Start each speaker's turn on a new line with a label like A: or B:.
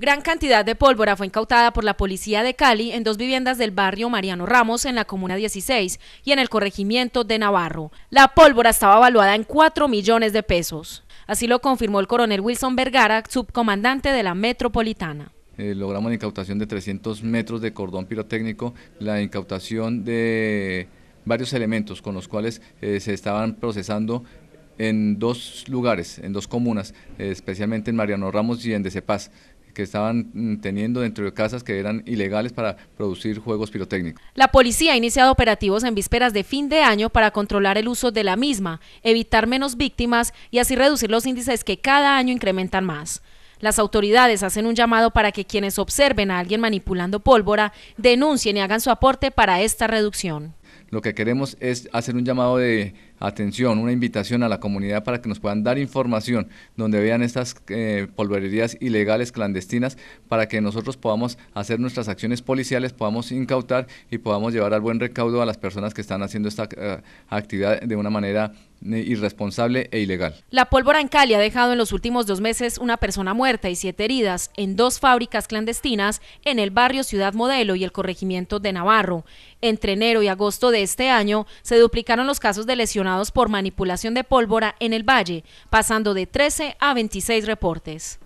A: Gran cantidad de pólvora fue incautada por la policía de Cali en dos viviendas del barrio Mariano Ramos en la comuna 16 y en el corregimiento de Navarro. La pólvora estaba evaluada en 4 millones de pesos. Así lo confirmó el coronel Wilson Vergara, subcomandante de la metropolitana.
B: Eh, logramos la incautación de 300 metros de cordón pirotécnico, la incautación de varios elementos con los cuales eh, se estaban procesando en dos lugares, en dos comunas, eh, especialmente en Mariano Ramos y en Decepaz que estaban mm, teniendo dentro de casas que eran ilegales para producir juegos pirotécnicos.
A: La policía ha iniciado operativos en vísperas de fin de año para controlar el uso de la misma, evitar menos víctimas y así reducir los índices que cada año incrementan más. Las autoridades hacen un llamado para que quienes observen a alguien manipulando pólvora denuncien y hagan su aporte para esta reducción.
B: Lo que queremos es hacer un llamado de atención, una invitación a la comunidad para que nos puedan dar información donde vean estas eh, polvererías ilegales clandestinas para que nosotros podamos hacer nuestras acciones policiales, podamos incautar y podamos llevar al buen recaudo a las personas que están haciendo esta eh, actividad de una manera irresponsable e ilegal.
A: La pólvora en Cali ha dejado en los últimos dos meses una persona muerta y siete heridas en dos fábricas clandestinas en el barrio Ciudad Modelo y el corregimiento de Navarro. Entre enero y agosto de este año se duplicaron los casos de lesionados por manipulación de pólvora en el valle, pasando de 13 a 26 reportes.